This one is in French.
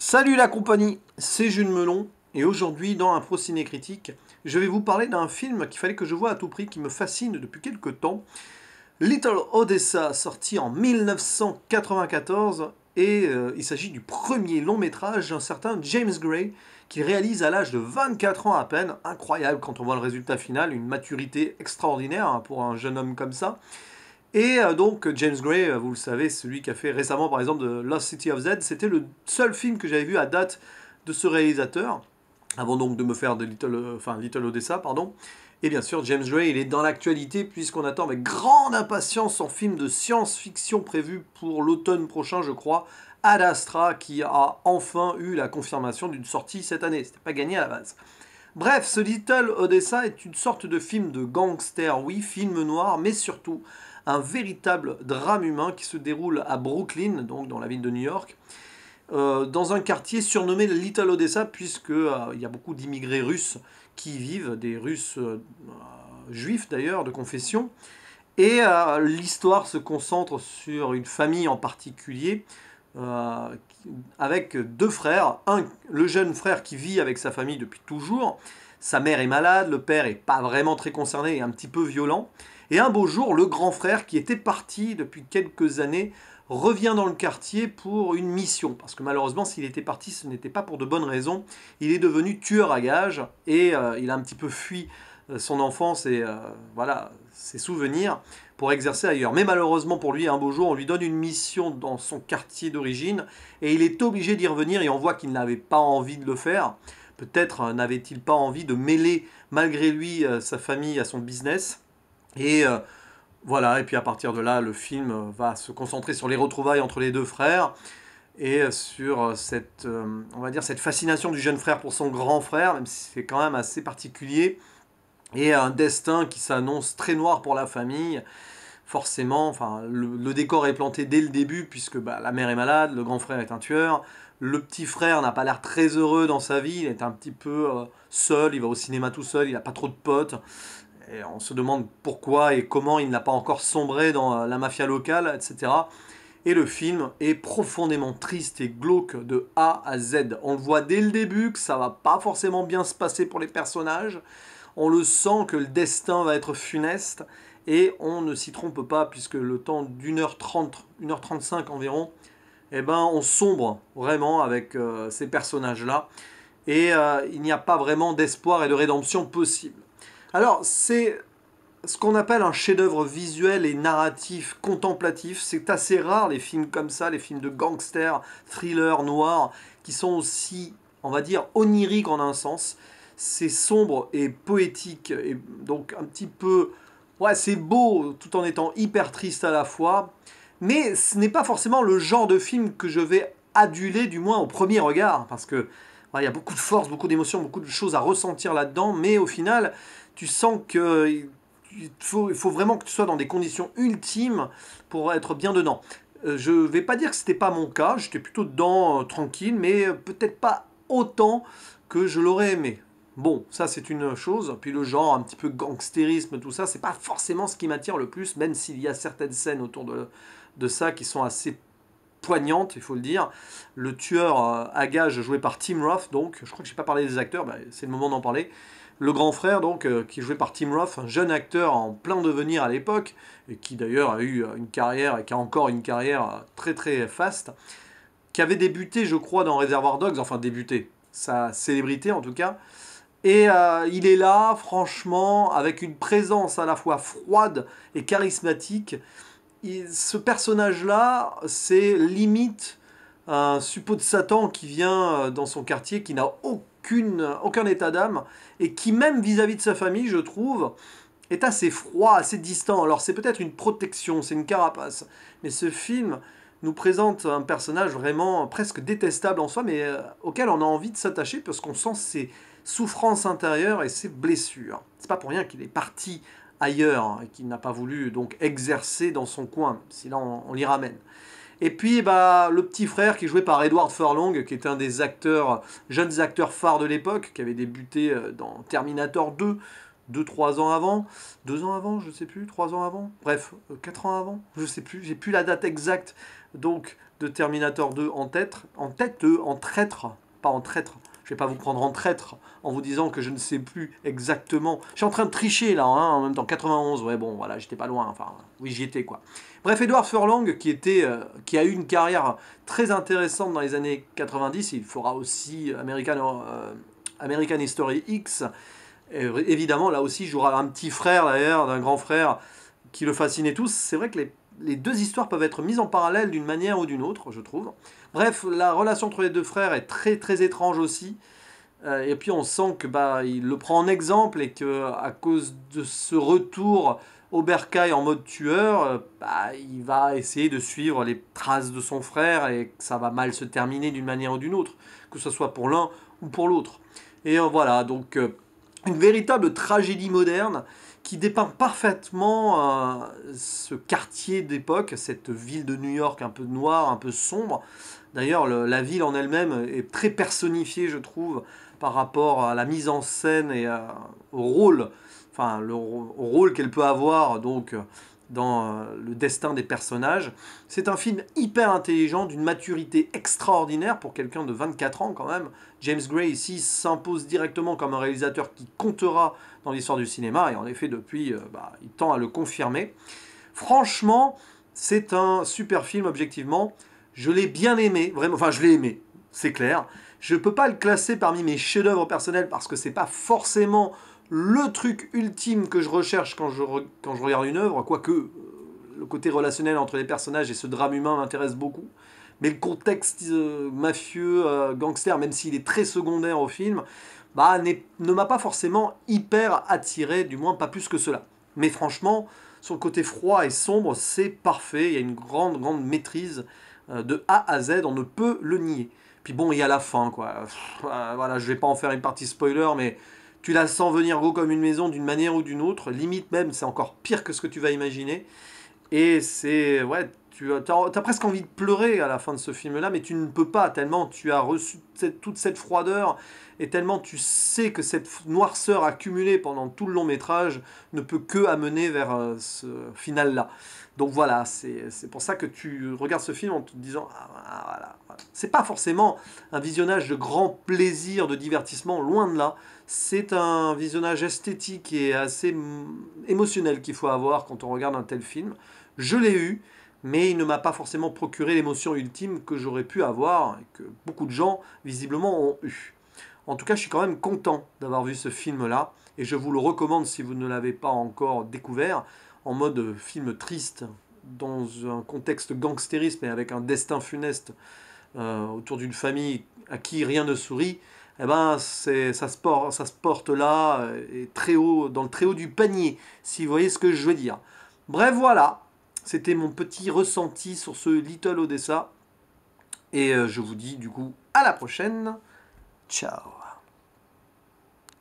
Salut la compagnie, c'est Jules Melon et aujourd'hui dans un pro ciné critique, je vais vous parler d'un film qu'il fallait que je voie à tout prix qui me fascine depuis quelques temps. Little Odessa, sorti en 1994 et euh, il s'agit du premier long métrage d'un certain James Gray qui réalise à l'âge de 24 ans à peine, incroyable quand on voit le résultat final, une maturité extraordinaire hein, pour un jeune homme comme ça. Et euh, donc James Gray, euh, vous le savez, celui qui a fait récemment par exemple The Lost City of Z, c'était le seul film que j'avais vu à date de ce réalisateur, avant donc de me faire de Little, euh, Little Odessa, pardon. Et bien sûr, James Gray, il est dans l'actualité puisqu'on attend avec grande impatience son film de science-fiction prévu pour l'automne prochain, je crois, Ad Astra, qui a enfin eu la confirmation d'une sortie cette année. C'était pas gagné à la base. Bref, ce Little Odessa est une sorte de film de gangster, oui, film noir, mais surtout un véritable drame humain qui se déroule à Brooklyn, donc dans la ville de New York, euh, dans un quartier surnommé Little Odessa, puisque euh, il y a beaucoup d'immigrés russes qui y vivent, des Russes euh, juifs d'ailleurs, de confession. Et l'histoire se concentre sur une famille en particulier, avec deux frères. Un, le jeune frère qui vit avec sa famille depuis toujours. Sa mère est malade, le père est pas vraiment très concerné et un petit peu violent. Et un beau jour, le grand frère, qui était parti depuis quelques années, revient dans le quartier pour une mission. Parce que malheureusement, s'il était parti, ce n'était pas pour de bonnes raisons. Il est devenu tueur à gages et euh, il a un petit peu fui euh, son enfance et euh, voilà ses souvenirs pour exercer ailleurs. Mais malheureusement pour lui, un beau jour, on lui donne une mission dans son quartier d'origine et il est obligé d'y revenir et on voit qu'il n'avait pas envie de le faire. Peut-être n'avait-il pas envie de mêler malgré lui sa famille à son business. Et euh, voilà, et puis à partir de là, le film euh, va se concentrer sur les retrouvailles entre les deux frères et sur euh, cette, on va dire, cette fascination du jeune frère pour son grand frère, même si c'est quand même assez particulier, et un destin qui s'annonce très noir pour la famille. Forcément, enfin, le, décor est planté dès le début, puisque bah, la mère est malade, le grand frère est un tueur, le petit frère n'a pas l'air très heureux dans sa vie, il est un petit peu seul, il va au cinéma tout seul, il n'a pas trop de potes et on se demande pourquoi et comment il n'a pas encore sombré dans euh, la mafia locale, etc. Et le film est profondément triste et glauque de A à Z. On le voit dès le début que ça va pas forcément bien se passer pour les personnages. On le sent que le destin va être funeste et on ne s'y trompe pas puisque le temps d'une heure une heure h 35 environ, eh ben on sombre vraiment avec euh, ces personnages-là et euh, il n'y a pas vraiment d'espoir et de rédemption possible. Alors, c'est ce qu'on appelle un chef-d'œuvre visuel et narratif contemplatif. C'est assez rare les films comme ça, les films de gangsters, thrillers, noirs, qui sont aussi, on va dire, oniriques en un sens. C'est sombre et poétique, et donc un petit peu. Ouais, c'est beau tout en étant hyper triste à la fois. Mais ce n'est pas forcément le genre de film que je vais aduler, du moins au premier regard, parce que il y a beaucoup de force, beaucoup d'émotions, beaucoup de choses à ressentir là-dedans, mais au final, tu sens que il faut, vraiment que tu sois dans des conditions ultimes pour être bien dedans. Euh, je ne vais pas dire que ce n'était pas mon cas, j'étais plutôt dedans euh, tranquille, mais peut-être pas autant que je l'aurais aimé. Bon, ça c'est une chose. Puis le genre, un petit peu gangstérisme, tout ça, c'est pas forcément ce qui m'attire le plus, même s'il y a certaines scènes autour de, ça qui sont assez poignantes, il faut le dire. Le tueur à euh, gage joué par Tim Roth, donc, je crois que j'ai pas parlé des acteurs, bah, c'est le moment d'en parler le grand frère, donc, euh, qui jouait par Tim Roth, un jeune acteur en plein devenir à l'époque, et qui d'ailleurs a eu une carrière, et qui a encore une carrière euh, très très faste, qui avait débuté, je crois, dans Reservoir Dogs, enfin débuté, sa célébrité en tout cas. Et euh, il est là, franchement, avec une présence à la fois froide et charismatique. Il, ce personnage-là, c'est limite un suppôt de Satan qui vient dans son quartier, qui n'a aucun aucun état d'âme, et qui même vis-à-vis de sa famille, je trouve, est assez froid, assez distant. Alors c'est peut-être une protection, c'est une carapace, mais ce film nous présente un personnage vraiment presque détestable en soi, mais euh, auquel on a envie de s'attacher parce qu'on sent ses souffrances intérieures et ses blessures. C'est pas pour rien qu'il est parti ailleurs hein, et qu'il n'a pas voulu donc exercer dans son coin, si là on l'y ramène. Et puis bah, le petit frère qui est joué par Edward Furlong, qui est un des acteurs, jeunes acteurs phares de l'époque, qui avait débuté euh, dans Terminator 2, 2-3 ans avant, 2 ans avant, je ne sais plus, 3 ans avant, bref, 4 euh, ans avant, je ne sais plus, j'ai plus la date exacte donc de Terminator 2 en tête, en tête, euh, en traître, pas en traître, je vais pas vous prendre en traître en vous disant que je ne sais plus exactement. Je suis en train de tricher là, hein, en même temps, 91, ouais bon, voilà, j'étais pas loin, enfin, oui, j'y étais quoi. Bref, Edward Furlong, qui, était, euh, qui a eu une carrière très intéressante dans les années 90, il fera aussi American, euh, American History X. Euh, évidemment, là aussi, il jouera un petit frère, d'ailleurs, d'un grand frère qui le fascinait tous. C'est vrai que les les deux histoires peuvent être mises en parallèle d'une manière ou d'une autre, je trouve. Bref, la relation entre les deux frères est très très étrange aussi. Euh, et puis on sent que bah, il le prend en exemple et que à cause de ce retour au bercail en mode tueur, euh, bah, il va essayer de suivre les traces de son frère et que ça va mal se terminer d'une manière ou d'une autre, que ce soit pour l'un ou pour l'autre. Et euh, voilà, donc une véritable tragédie moderne qui dépeint parfaitement euh, ce quartier d'époque, cette ville de New York un peu noire, un peu sombre. D'ailleurs, la ville en elle-même est très personnifiée, je trouve, par rapport à la mise en scène et euh, au rôle, enfin le rôle qu'elle peut avoir donc euh, dans euh, le destin des personnages. C'est un film hyper intelligent, d'une maturité extraordinaire pour quelqu'un de 24 ans quand même. James Gray ici s'impose directement comme un réalisateur qui comptera dans l'histoire du cinéma, et en effet depuis, euh, bah, il tend à le confirmer. Franchement, c'est un super film objectivement. Je l'ai bien aimé, vraiment, enfin je l'ai aimé, c'est clair. Je ne peux pas le classer parmi mes chefs-d'œuvre personnels parce que c'est pas forcément le truc ultime que je recherche quand je, quand je regarde une œuvre, quoique euh, le côté relationnel entre les personnages et ce drame humain m'intéresse beaucoup, mais le contexte euh, mafieux, euh, gangster, même s'il est très secondaire au film, bah, ne m'a pas forcément hyper attiré, du moins pas plus que cela. Mais franchement, son côté froid et sombre, c'est parfait, il y a une grande, grande maîtrise de A à Z, on ne peut le nier. Puis bon, il y a la fin, quoi. voilà, je vais pas en faire une partie spoiler, mais tu la sens venir gros comme une maison d'une manière ou d'une autre, limite même c'est encore pire que ce que tu vas imaginer. Et c'est ouais, tu as, as, presque envie de pleurer à la fin de ce film là, mais tu ne peux pas tellement tu as reçu toute cette froideur et tellement tu sais que cette noirceur accumulée pendant tout le long métrage ne peut que amener vers euh, ce final là. Donc voilà, c'est pour ça que tu regardes ce film en te disant ah, voilà, c'est pas forcément un visionnage de grand plaisir, de divertissement, loin de là. C'est un visionnage esthétique et assez mm, émotionnel qu'il faut avoir quand on regarde un tel film. Je l'ai eu, mais il ne m'a pas forcément procuré l'émotion ultime que j'aurais pu avoir et que beaucoup de gens, visiblement, ont eu. En tout cas, je suis quand même content d'avoir vu ce film-là et je vous le recommande si vous ne l'avez pas encore découvert en mode film triste dans un contexte gangstériste, et avec un destin funeste euh, autour d'une famille à qui rien ne sourit, eh ben, c'est, ça, se porte, ça se porte là, euh, et très haut, dans le très haut du panier, si vous voyez ce que je veux dire. Bref, voilà, c'était mon petit ressenti sur ce Little Odessa. Et euh, je vous dis du coup à la prochaine. Ciao